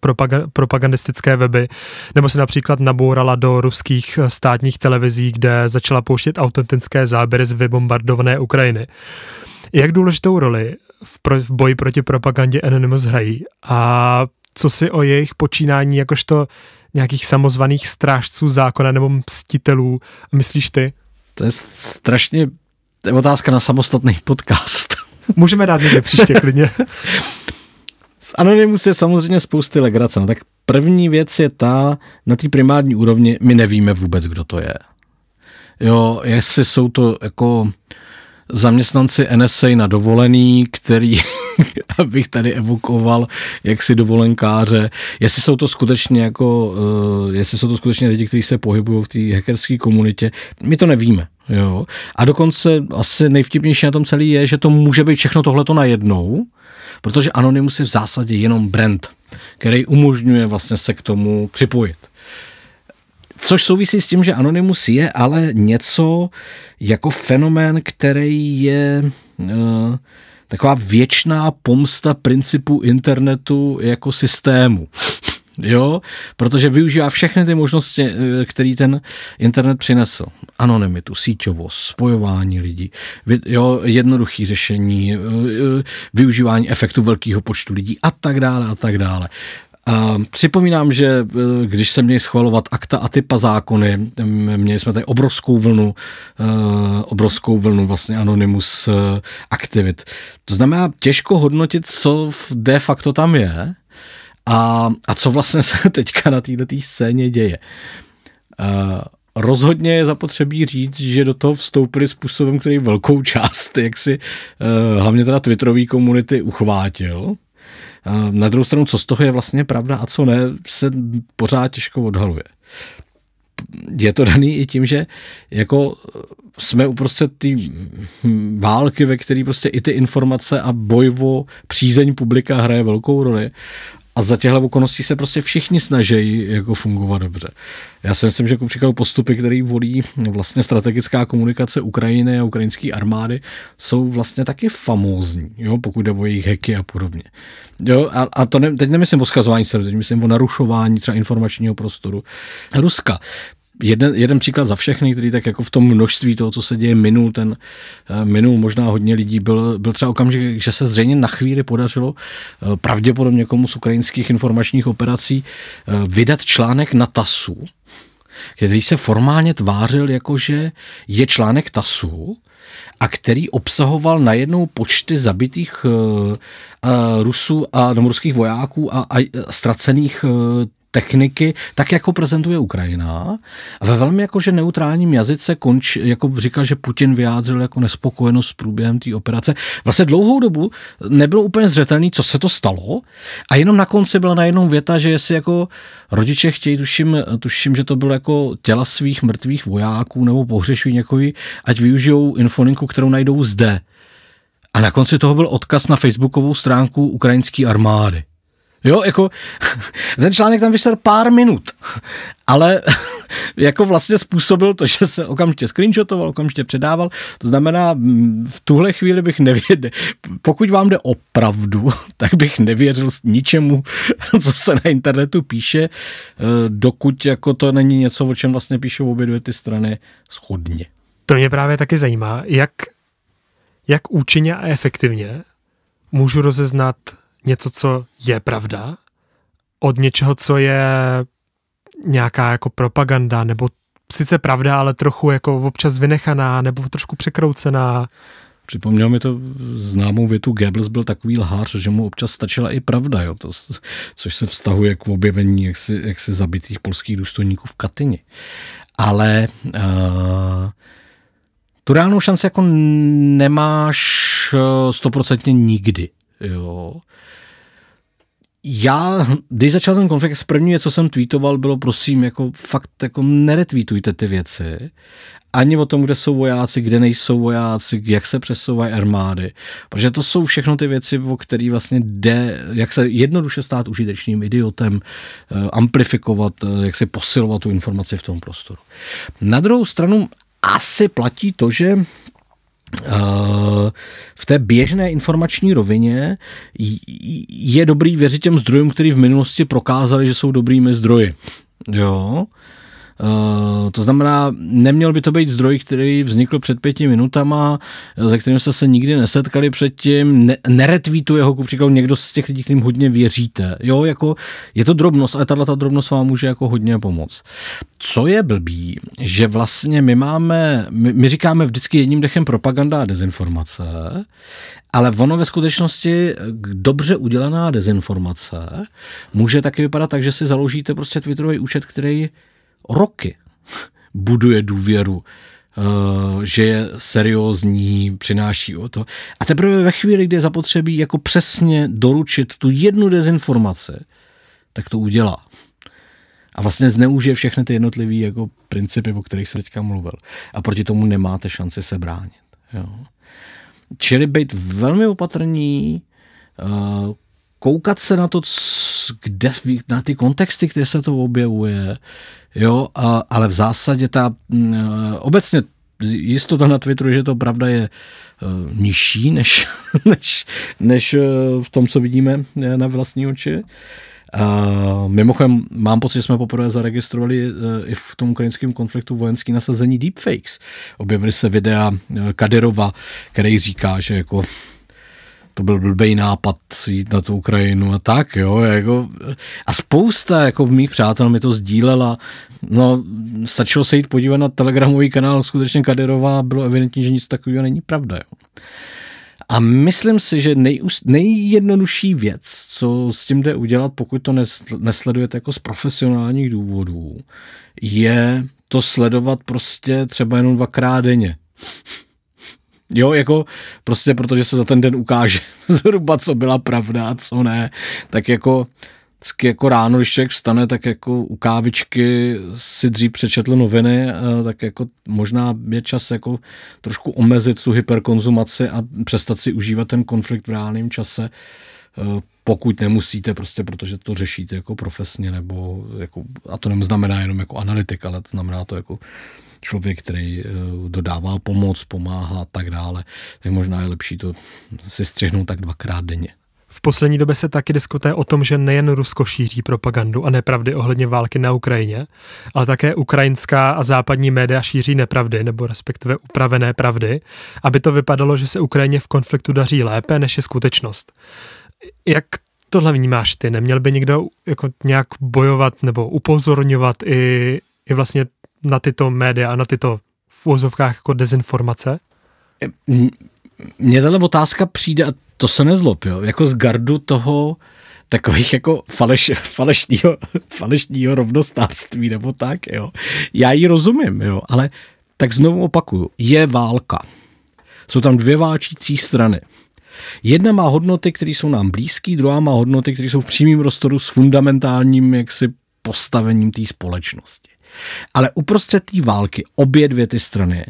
propaga- propagandistické weby, nebo se například nabourala do ruských eh, státních televizí, kde začala pouštět autentické záběry z vybombardované Ukrajiny. Jak důležitou roli v, pro- v boji proti propagandě Anonymous hrají a co si o jejich počínání jakožto nějakých samozvaných strážců zákona nebo mstitelů myslíš ty? To je strašně to je otázka na samostatný podcast. Můžeme dát někde příště klidně. (laughs) Z Anonymous je samozřejmě spousty legrace. No tak první věc je ta, na té primární úrovni my nevíme vůbec, kdo to je. Jo, jestli jsou to jako zaměstnanci NSA na dovolený, který, (laughs) abych tady evokoval, jak si dovolenkáře, jestli jsou to skutečně jako, eh, jestli jsou to skutečně lidi, kteří se pohybují v té hackerské komunitě, my to nevíme. Jo. A dokonce asi nejvtipnější na tom celý je, že to může být všechno tohleto najednou, protože Anonymous je v zásadě jenom brand, který umožňuje vlastně se k tomu připojit. Což souvisí s tím, že Anonymous je ale něco jako fenomén, který je eh, taková věčná pomsta principu internetu jako systému. (laughs) Jo, protože využívá všechny ty možnosti, eh, které ten internet přinesl. Anonymitu, síťovost, spojování lidí, jo, jednoduché řešení, eh, využívání efektu velkého počtu lidí a tak dále a tak dále. Připomínám, že eh, když se měli schvalovat akta a typa zákony, měli jsme tady obrovskou vlnu, eh, obrovskou vlnu vlastně anonymus eh, aktivit. To znamená těžko hodnotit, co de facto tam je a, a co vlastně (laughs) se teďka na této scéně děje. Rozhodně je zapotřebí říct, že do toho vstoupili způsobem, který velkou část, (laughs) jak si hlavně teda Twitterové komunity uchvátil na druhou stranu, co z toho je vlastně pravda a co ne, se pořád těžko odhaluje. Je to daný i tím, že jako jsme uprostřed té války, ve které prostě i ty informace a boj o přízeň publika hraje velkou roli a za těchto okolností se prostě všichni snaží jako fungovat dobře. Já si myslím, že jako postupy, které volí no, vlastně strategická komunikace Ukrajiny a ukrajinské armády, jsou vlastně taky famózní, jo, pokud jde o jejich heky a podobně. Jo, a, a to ne, teď nemyslím o skazování se, teď myslím o narušování třeba informačního prostoru Ruska jeden, jeden příklad za všechny, který tak jako v tom množství toho, co se děje, minul ten, eh, minul možná hodně lidí, byl, byl třeba okamžik, že se zřejmě na chvíli podařilo eh, pravděpodobně komu z ukrajinských informačních operací eh, vydat článek na TASu, který se formálně tvářil jako, že je článek TASu, a který obsahoval najednou počty zabitých uh, Rusů a domorských vojáků a, a ztracených uh, techniky, tak jako prezentuje Ukrajina. A ve velmi jakože neutrálním jazyce konč, jako říkal, že Putin vyjádřil jako nespokojenost s průběhem té operace. Vlastně dlouhou dobu nebylo úplně zřetelné, co se to stalo. A jenom na konci byla najednou věta, že jestli jako rodiče chtějí, tuším, tuším, že to bylo jako těla svých mrtvých vojáků nebo pohřešují někoho, ať využijou infoninku, kterou najdou zde. A na konci toho byl odkaz na facebookovou stránku ukrajinské armády. Jo, jako (laughs) ten článek tam vyšel pár minut, (laughs) ale (laughs) jako vlastně způsobil to, že se okamžitě screenshotoval, okamžitě předával. To znamená, mm, v tuhle chvíli bych nevěděl, pokud vám jde opravdu, tak bych nevěřil ničemu, co se na internetu píše, eh, dokud jako to není něco, o čem vlastně píšou obě dvě ty strany schodně. To mě právě taky zajímá, jak, jak účinně a efektivně můžu rozeznat něco, co je pravda, od něčeho, co je nějaká jako propaganda, nebo sice pravda, ale trochu jako občas vynechaná, nebo trošku překroucená. Připomněl mi to známou větu, Goebbels byl takový lhář, že mu občas stačila i pravda, jo, to, což se vztahuje k objevení jaksi, jaksi zabitých polských důstojníků v Katyni. Ale uh, tu reálnou šanci jako nemáš eh, stoprocentně nikdy. Jo. Já, když začal ten konflikt, první, co jsem tweetoval, bylo prosím, jako fakt jako neretweetujte ty věci. Ani o tom, kde jsou vojáci, kde nejsou vojáci, jak se přesouvají armády. Protože to jsou všechno ty věci, o které vlastně jde, jak se jednoduše stát užitečným idiotem, eh, amplifikovat, eh, jak si posilovat tu informaci v tom prostoru. Na druhou stranu asi platí to, že Eh, v té běžné informační rovině je dobrý věřit těm zdrojům, který v minulosti prokázali, že jsou dobrými zdroji. Jo. Eh, to znamená, neměl by to být zdroj, který vznikl před pěti minutama, eh, ze kterým jste se nikdy nesetkali předtím, ne, neretvítuje ho kupříklad příkladu někdo z těch lidí, kterým hodně věříte. Jo, jako je to drobnost, ale tato drobnost vám může jako hodně pomoct. Co je blbý, že vlastně my máme, my, my říkáme vždycky jedním dechem propaganda a dezinformace, ale ono ve skutečnosti eh, dobře udělaná dezinformace může taky vypadat tak, že si založíte prostě Twitterový účet, který roky buduje důvěru, eh, že je seriózní, přináší o to. A teprve ve chvíli, kdy je zapotřebí jako přesně doručit tu jednu dezinformaci, tak to udělá. A vlastně zneužije všechny ty jednotlivé jako principy, o kterých se teďka mluvil. A proti tomu nemáte šanci se bránit. Jo. Čili být velmi opatrní, eh, koukat se na to, kde, na ty kontexty, kde se to objevuje, jo, a, ale v zásadě ta obecně jistota na Twitteru, že to pravda je e, nižší než, (laughs) než, než e, v tom, co vidíme e, na vlastní oči. A mimochodem, mám pocit, že jsme poprvé zaregistrovali i v tom ukrajinském konfliktu vojenský nasazení deepfakes. Objevily se videa Kaderova, který říká, že jako to byl blbej nápad jít na tu Ukrajinu a tak, jo, jako, a spousta, jako mých přátel mi to sdílela, no, stačilo se jít podívat na telegramový kanál, skutečně Kaderová bylo evidentní, že nic takového není pravda, jo. A myslím si, že nejúst, nejjednodušší věc, co s tím jde udělat, pokud to nesledujete jako z profesionálních důvodů, je to sledovat prostě třeba jenom dvakrát denně. Jo, jako prostě protože se za ten den ukáže (laughs) zhruba, co byla pravda a co ne, tak jako jako ráno, když člověk vstane, tak jako u kávičky si dřív přečetl noviny, eh, tak jako možná je čas jako trošku omezit tu hyperkonzumaci a přestat si užívat ten konflikt v reálném čase eh, pokud nemusíte prostě, protože to řešíte jako profesně, nebo jako, a to neznamená jenom jako analytik, ale to znamená to jako člověk, který eh, dodává pomoc, pomáhá a tak dále, tak možná je lepší to si střihnout tak dvakrát denně. V poslední době se taky diskutuje o tom, že nejen Rusko šíří propagandu a nepravdy ohledně války na Ukrajině, ale také ukrajinská a západní média šíří nepravdy, nebo respektive upravené pravdy, aby to vypadalo, že se Ukrajině v konfliktu daří lépe, než je skutečnost. Jak tohle vnímáš ty? Neměl by někdo jako nějak bojovat nebo upozorňovat i, i vlastně na tyto média a na tyto v úzovkách jako dezinformace? Mně tato otázka přijde, a to se nezlob, jo, jako z gardu toho takových jako faleš, falešního, (laughs) falešního rovnostářství nebo tak, jo. Já ji rozumím, jo, ale tak znovu opakuju, je válka. Jsou tam dvě válčící strany. Jedna má hodnoty, které jsou nám blízké, druhá má hodnoty, které jsou v přímém rozporu s fundamentálním jaksi postavením té společnosti. Ale uprostřed té války obě dvě ty strany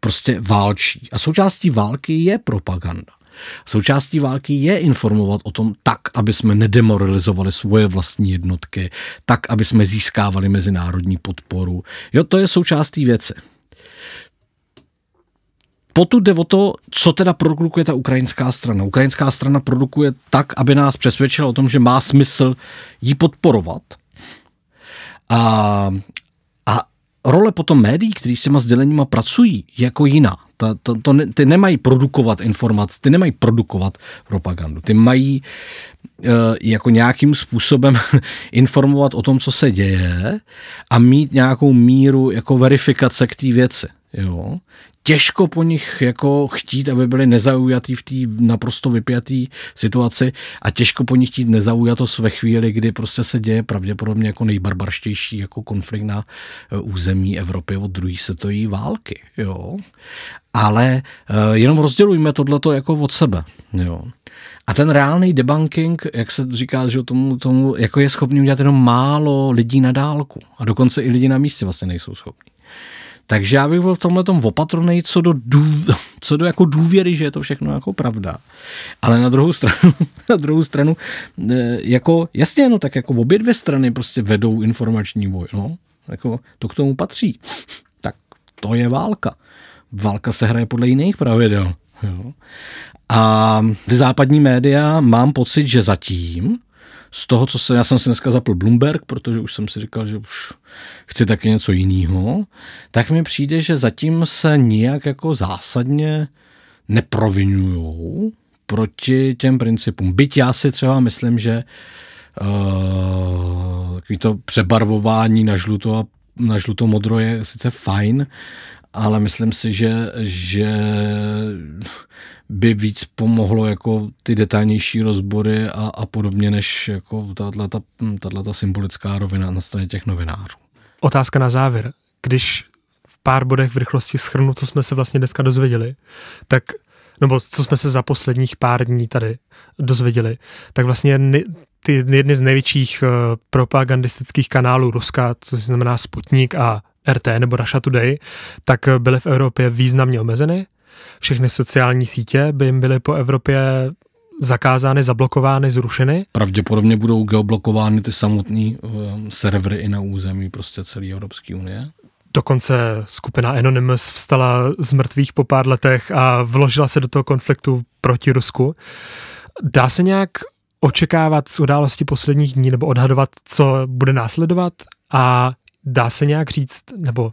prostě válčí. A součástí války je propaganda. Součástí války je informovat o tom tak, aby jsme nedemoralizovali svoje vlastní jednotky, tak, aby jsme získávali mezinárodní podporu. Jo, to je součástí věci potud jde o to, co teda produkuje ta ukrajinská strana. Ukrajinská strana produkuje tak, aby nás přesvědčila o tom, že má smysl ji podporovat. A, a role potom médií, kteří s těma sděleníma pracují, je jako jiná. Ta, to, to, ne, ty nemají produkovat informace, ty nemají produkovat propagandu. Ty mají e, jako nějakým způsobem (laughs) informovat o tom, co se děje a mít nějakou míru jako verifikace k té věci. Jo. Těžko po nich jako chtít, aby byli nezaujatí v té naprosto vypjaté situaci a těžko po nich chtít nezaujatost ve chvíli, kdy prostě se děje pravděpodobně jako nejbarbarštější jako konflikt na eh, území Evropy od druhé světové války. Jo. Ale eh, jenom rozdělujme tohleto jako od sebe. Jo. A ten reálný debunking, jak se říká, že tomu, tomu jako je schopný udělat jenom málo lidí na dálku. A dokonce i lidi na místě vlastně nejsou schopni. Takže já bych byl v tomhle tom opatrný co do, dů, (laughs) co do jako důvěry, že je to všechno jako pravda. Ale na druhou stranu, (laughs) na druhou stranu, eh, jako jasně, no tak jako obě dvě strany prostě vedou informační boj, no. Jako to k tomu patří. (laughs) Tak to je válka. Válka se hraje podle jiných pravidel. Jo. A ty západní média mám pocit, že zatím z toho, co se, já jsem si dneska zapl Bloomberg, protože už jsem si říkal, že už chci taky něco jiného, tak mi přijde, že zatím se nijak jako zásadně neprovinují proti těm principům. Byť já si třeba myslím, že uh, to přebarvování na žluto a na žluto-modro je sice fajn, ale myslím si, že, že by víc pomohlo jako ty detailnější rozbory a, a podobně, než jako tato, hm, symbolická rovina na straně těch novinářů. Otázka na závěr. Když v pár bodech v rychlosti schrnu, co jsme se vlastně dneska dozvěděli, tak nebo co jsme se za posledních pár dní tady dozvěděli, tak vlastně ty jedny z největších eh, propagandistických kanálů Ruska, což znamená Sputnik a RT nebo Russia Today, tak byly v Evropě významně omezeny. Všechny sociální sítě by jim byly po Evropě zakázány, zablokovány, zrušeny? Pravděpodobně budou geoblokovány ty samotné eh, servery i na území prostě celé Evropské unie. Dokonce skupina Anonymous vstala z mrtvých po pár letech a vložila se do toho konfliktu proti Rusku. Dá se nějak očekávat z události posledních dní nebo odhadovat, co bude následovat a Dá se nějak říct, nebo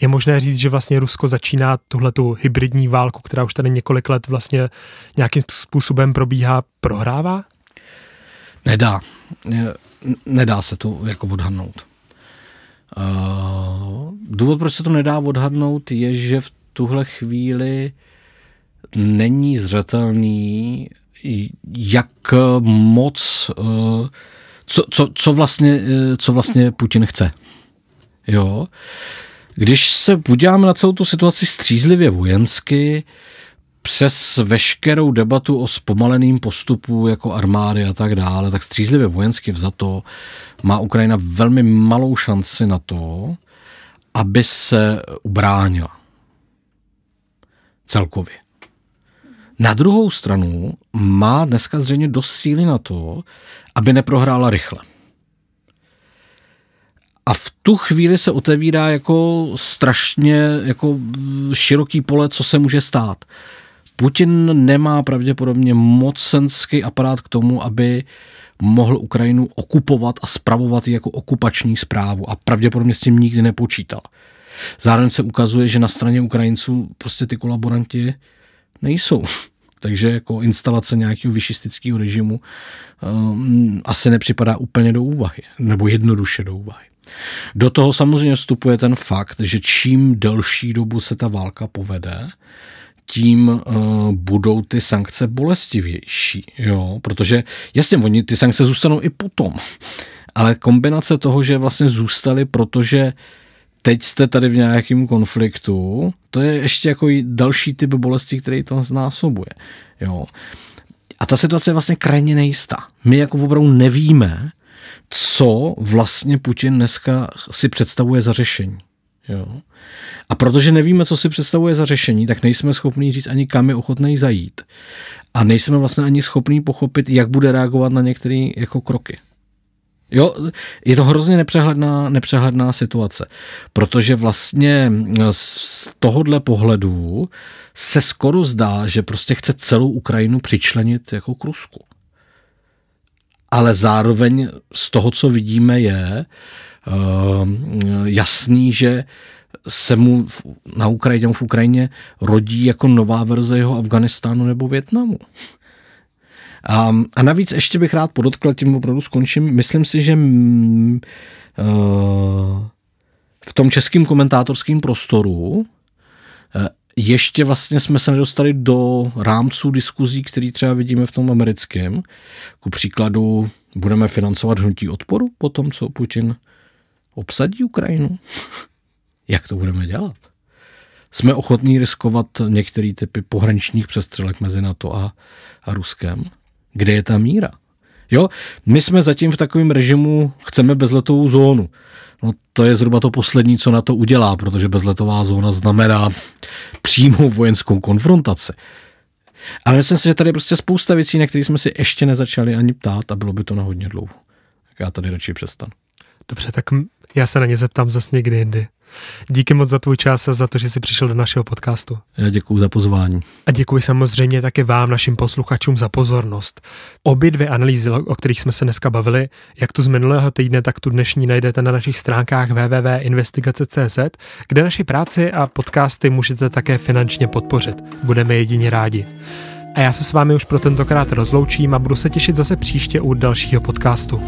je možné říct, že vlastně Rusko začíná tuhle tu hybridní válku, která už tady několik let vlastně nějakým způsobem probíhá, prohrává? Nedá. Nedá se to jako odhadnout. Eh, důvod, proč se to nedá odhadnout, je, že v tuhle chvíli není zřetelný, jak moc, eh, co, co, co, vlastně, eh, co vlastně Putin chce. Jo. Když se podíváme na celou tu situaci střízlivě vojensky, přes veškerou debatu o zpomaleným postupu jako armády a tak dále, tak střízlivě vojensky vzato má Ukrajina velmi malou šanci na to, aby se ubránila. Celkově. Na druhou stranu má dneska zřejmě dost síly na to, aby neprohrála rychle. A v tu chvíli se otevírá jako strašně jako široký pole, co se může stát. Putin nemá pravděpodobně mocenský aparát k tomu, aby mohl Ukrajinu okupovat a spravovat jako okupační zprávu a pravděpodobně s tím nikdy nepočítal. Zároveň se ukazuje, že na straně Ukrajinců prostě ty kolaboranti nejsou. (laughs) Takže jako instalace nějakého vyšistického režimu um, asi nepřipadá úplně do úvahy, nebo jednoduše do úvahy. Do toho samozřejmě vstupuje ten fakt, že čím delší dobu se ta válka povede, tím uh, budou ty sankce bolestivější. Jo? Protože jasně, oni ty sankce zůstanou i potom. Ale kombinace toho, že vlastně zůstaly, protože teď jste tady v nějakém konfliktu, to je ještě jako další typ bolesti, který to znásobuje. Jo? A ta situace je vlastně krajně nejistá. My jako opravdu nevíme, co vlastně Putin dneska si představuje za řešení. Jo. A protože nevíme, co si představuje za řešení, tak nejsme schopni říct ani kam je ochotný zajít. A nejsme vlastně ani schopni pochopit, jak bude reagovat na některé jako kroky. Jo, je to hrozně nepřehledná, nepřehledná situace, protože vlastně z tohohle pohledu se skoro zdá, že prostě chce celou Ukrajinu přičlenit jako k Rusku ale zároveň z toho, co vidíme, je eh, jasný, že se mu na Ukrajině, v Ukrajině rodí jako nová verze jeho Afganistánu nebo Větnamu. A, a navíc ještě bych rád podotkl, tím opravdu skončím, myslím si, že mm, eh, v tom českým komentátorském prostoru ještě vlastně jsme se nedostali do rámců diskuzí, který třeba vidíme v tom americkém. Ku příkladu, budeme financovat hnutí odporu po tom, co Putin obsadí Ukrajinu. (laughs) Jak to budeme dělat? Jsme ochotní riskovat některé typy pohraničních přestřelek mezi NATO a, a Ruskem? Kde je ta míra? Jo, my jsme zatím v takovém režimu, chceme bezletovou zónu. No to je zhruba to poslední, co na to udělá, protože bezletová zóna znamená přímou vojenskou konfrontaci. Ale myslím si, že tady je prostě spousta věcí, na které jsme si ještě nezačali ani ptát a bylo by to na hodně dlouho. Tak já tady radši přestanu. Dobře, tak já se na ně zeptám zase někdy jindy. Díky moc za tvůj čas a za to, že jsi přišel do našeho podcastu. Já děkuji za pozvání. A děkuji samozřejmě také vám, našim posluchačům, za pozornost. Obě dvě analýzy, o kterých jsme se dneska bavili, jak tu z minulého týdne, tak tu dnešní najdete na našich stránkách www.investigace.cz, kde naši práci a podcasty můžete také finančně podpořit. Budeme jedině rádi. A já se s vámi už pro tentokrát rozloučím a budu se těšit zase příště u dalšího podcastu.